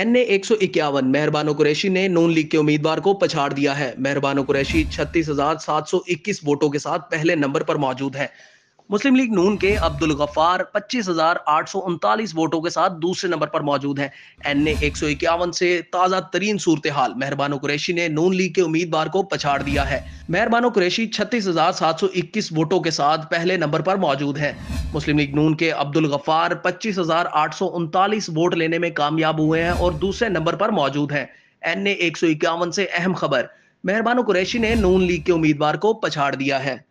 N A एक सौ इक्यावन मेहरबानो कुरैशी ने नून लीग के उम्मीदवार को पछाड़ दिया है मेहरबानो कुरैशी छत्तीस हजार सात सौ इक्कीस वोटों के साथ पहले नंबर पर मौजूद है मुस्लिम लीग नून के अब्दुल गफ्फार पच्चीस वोटों के साथ दूसरे नंबर पर मौजूद है एन ए एक से ताजा तरीन सूरत हाल मेहरबानो कुरैशी ने नून लीग के उम्मीदवार को पछाड़ दिया है मेहरबानो कुरैशी छत्तीस वोटों के साथ पहले नंबर पर मौजूद है मुस्लिम लीग नून के अब्दुल गफ्फार पच्चीस वोट लेने में कामयाब हुए हैं और दूसरे नंबर पर मौजूद हैं एन ए एक से अहम खबर मेहरबानो कुरैशी ने नून लीग के उम्मीदवार को पछाड़ दिया है